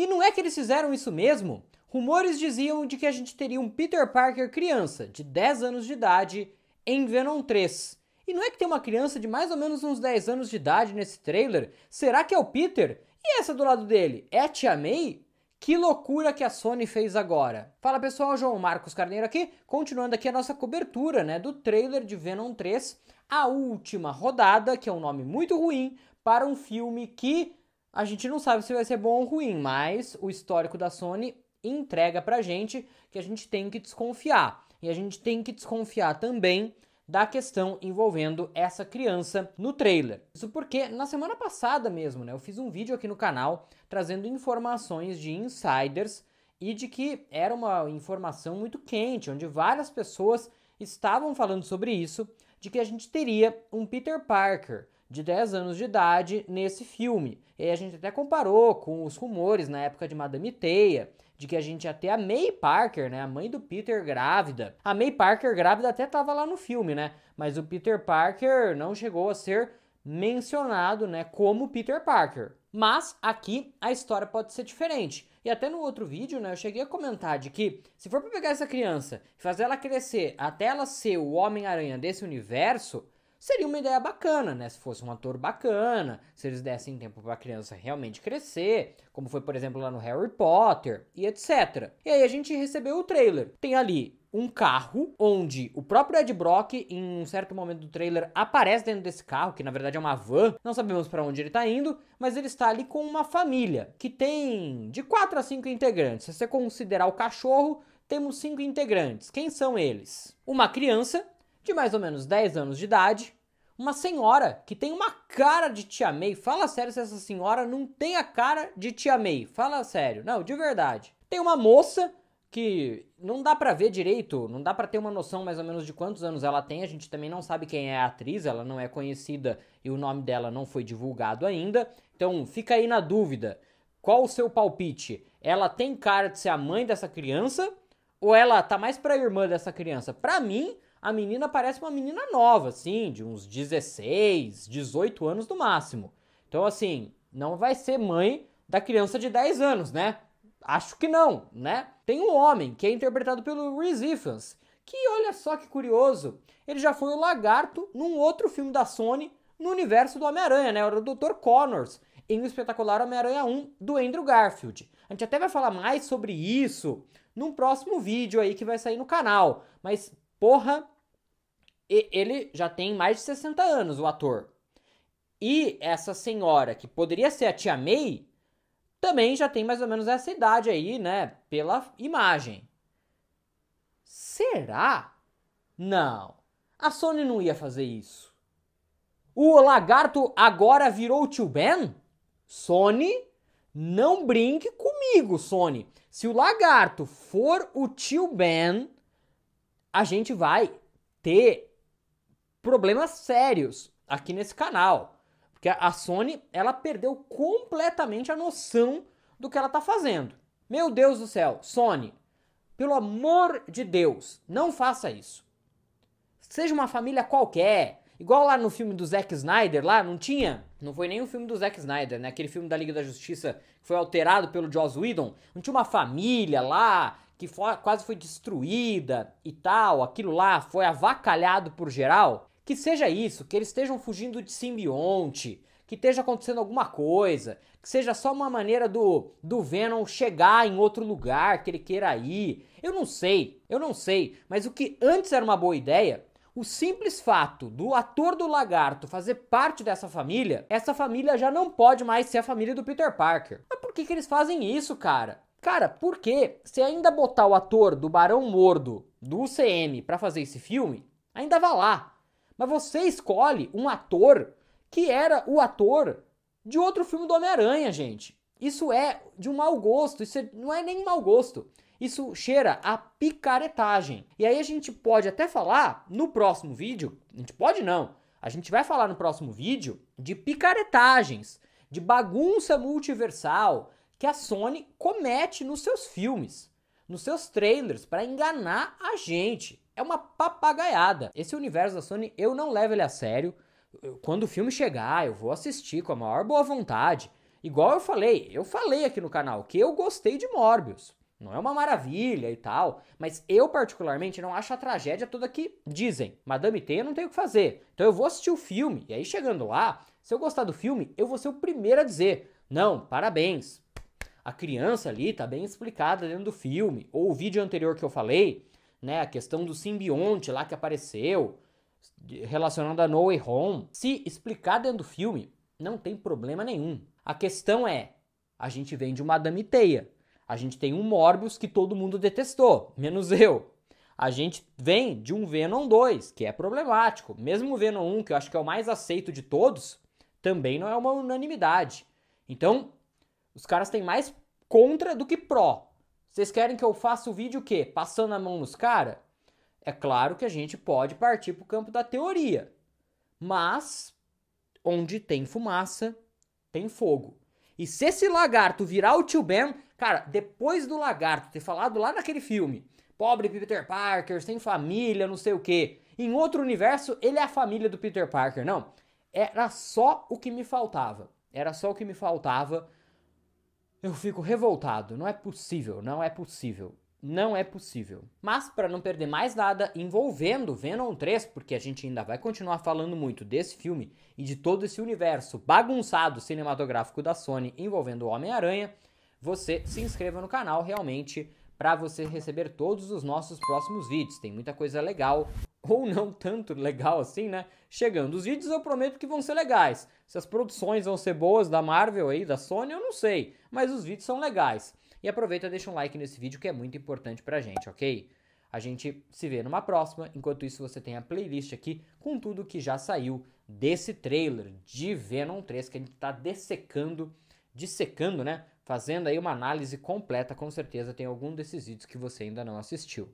E não é que eles fizeram isso mesmo? Rumores diziam de que a gente teria um Peter Parker criança, de 10 anos de idade, em Venom 3. E não é que tem uma criança de mais ou menos uns 10 anos de idade nesse trailer? Será que é o Peter? E essa do lado dele? É a Tia May? Que loucura que a Sony fez agora. Fala pessoal, João Marcos Carneiro aqui, continuando aqui a nossa cobertura, né, do trailer de Venom 3, a última rodada, que é um nome muito ruim, para um filme que a gente não sabe se vai ser bom ou ruim, mas o histórico da Sony entrega pra gente que a gente tem que desconfiar. E a gente tem que desconfiar também da questão envolvendo essa criança no trailer. Isso porque na semana passada mesmo, né, eu fiz um vídeo aqui no canal trazendo informações de insiders e de que era uma informação muito quente, onde várias pessoas estavam falando sobre isso, de que a gente teria um Peter Parker de 10 anos de idade nesse filme. E a gente até comparou com os rumores na época de Madame Teia, de que a gente ia ter a May Parker, né, a mãe do Peter grávida. A May Parker grávida até estava lá no filme, né? Mas o Peter Parker não chegou a ser mencionado, né, como Peter Parker. Mas aqui a história pode ser diferente. E até no outro vídeo, né, eu cheguei a comentar de que se for para pegar essa criança e fazer ela crescer até ela ser o Homem-Aranha desse universo, seria uma ideia bacana, né? Se fosse um ator bacana, se eles dessem tempo para a criança realmente crescer, como foi, por exemplo, lá no Harry Potter e etc. E aí a gente recebeu o trailer. Tem ali um carro onde o próprio Ed Brock, em um certo momento do trailer, aparece dentro desse carro, que na verdade é uma van, não sabemos para onde ele está indo, mas ele está ali com uma família que tem de 4 a 5 integrantes. Se você considerar o cachorro, temos cinco integrantes. Quem são eles? Uma criança, de mais ou menos 10 anos de idade, uma senhora que tem uma cara de tia May. Fala sério se essa senhora não tem a cara de tia May. Fala sério. Não, de verdade. Tem uma moça que não dá para ver direito, não dá para ter uma noção mais ou menos de quantos anos ela tem. A gente também não sabe quem é a atriz, ela não é conhecida e o nome dela não foi divulgado ainda. Então fica aí na dúvida. Qual o seu palpite? Ela tem cara de ser a mãe dessa criança ou ela tá mais para irmã dessa criança? Para mim, a menina parece uma menina nova, assim, de uns 16, 18 anos no máximo. Então, assim, não vai ser mãe da criança de 10 anos, né? Acho que não, né? Tem um homem que é interpretado pelo Reese Ifans, que olha só que curioso, ele já foi o lagarto num outro filme da Sony no universo do Homem-Aranha, né? Era o Dr. Connors em O Espetacular Homem-Aranha 1 do Andrew Garfield. A gente até vai falar mais sobre isso num próximo vídeo aí que vai sair no canal, mas Porra, ele já tem mais de 60 anos, o ator. E essa senhora, que poderia ser a tia May, também já tem mais ou menos essa idade aí, né? Pela imagem. Será? Não. A Sony não ia fazer isso. O lagarto agora virou o tio Ben? Sony, não brinque comigo, Sony. Se o lagarto for o tio Ben, a gente vai ter problemas sérios aqui nesse canal. Porque a Sony, ela perdeu completamente a noção do que ela tá fazendo. Meu Deus do céu, Sony, pelo amor de Deus, não faça isso. Seja uma família qualquer, igual lá no filme do Zack Snyder, lá não tinha, não foi nem o filme do Zack Snyder, né? Aquele filme da Liga da Justiça que foi alterado pelo Joss Whedon, não tinha uma família lá que foi, quase foi destruída e tal, aquilo lá foi avacalhado por geral, que seja isso, que eles estejam fugindo de simbionte, que esteja acontecendo alguma coisa, que seja só uma maneira do, do Venom chegar em outro lugar que ele queira ir. Eu não sei, eu não sei, mas o que antes era uma boa ideia, o simples fato do ator do lagarto fazer parte dessa família, essa família já não pode mais ser a família do Peter Parker. Mas por que, que eles fazem isso, cara? Cara, porque se ainda botar o ator do Barão Mordo do UCM para fazer esse filme, ainda vá lá. Mas você escolhe um ator que era o ator de outro filme do Homem-Aranha, gente. Isso é de um mau gosto, isso é, não é nem mau gosto. Isso cheira a picaretagem. E aí a gente pode até falar no próximo vídeo, a gente pode não, a gente vai falar no próximo vídeo de picaretagens, de bagunça multiversal, que a Sony comete nos seus filmes, nos seus trailers, para enganar a gente. É uma papagaiada. Esse universo da Sony eu não levo ele a sério. Quando o filme chegar, eu vou assistir com a maior boa vontade. Igual eu falei, eu falei aqui no canal que eu gostei de Morbius. Não é uma maravilha e tal, mas eu particularmente não acho a tragédia toda que dizem. Madame T não tenho o que fazer. Então eu vou assistir o filme e aí chegando lá, se eu gostar do filme, eu vou ser o primeiro a dizer: "Não, parabéns a criança ali está bem explicada dentro do filme. Ou o vídeo anterior que eu falei, né, a questão do simbionte lá que apareceu, relacionando a No Way Home. Se explicar dentro do filme, não tem problema nenhum. A questão é, a gente vem de uma Teia. A gente tem um Morbius que todo mundo detestou, menos eu. A gente vem de um Venom 2, que é problemático. Mesmo o Venom 1, que eu acho que é o mais aceito de todos, também não é uma unanimidade. Então, os caras têm mais contra do que pró. Vocês querem que eu faça o vídeo o quê? Passando a mão nos caras? É claro que a gente pode partir para o campo da teoria. Mas onde tem fumaça, tem fogo. E se esse lagarto virar o tio Ben, cara, depois do lagarto ter falado lá naquele filme, pobre Peter Parker, sem família, não sei o quê. Em outro universo, ele é a família do Peter Parker, não. Era só o que me faltava. Era só o que me faltava eu fico revoltado. Não é possível, não é possível. Não é possível. Mas para não perder mais nada envolvendo Venom 3, porque a gente ainda vai continuar falando muito desse filme e de todo esse universo bagunçado cinematográfico da Sony envolvendo o Homem-Aranha, você se inscreva no canal realmente para você receber todos os nossos próximos vídeos. Tem muita coisa legal ou não tanto legal assim, né? Chegando. Os vídeos eu prometo que vão ser legais. Se as produções vão ser boas da Marvel aí, da Sony, eu não sei. Mas os vídeos são legais. E aproveita e deixa um like nesse vídeo que é muito importante pra gente, ok? A gente se vê numa próxima. Enquanto isso, você tem a playlist aqui com tudo que já saiu desse trailer de Venom 3 que a gente tá dessecando, dissecando, né? Fazendo aí uma análise completa, com certeza tem algum desses vídeos que você ainda não assistiu.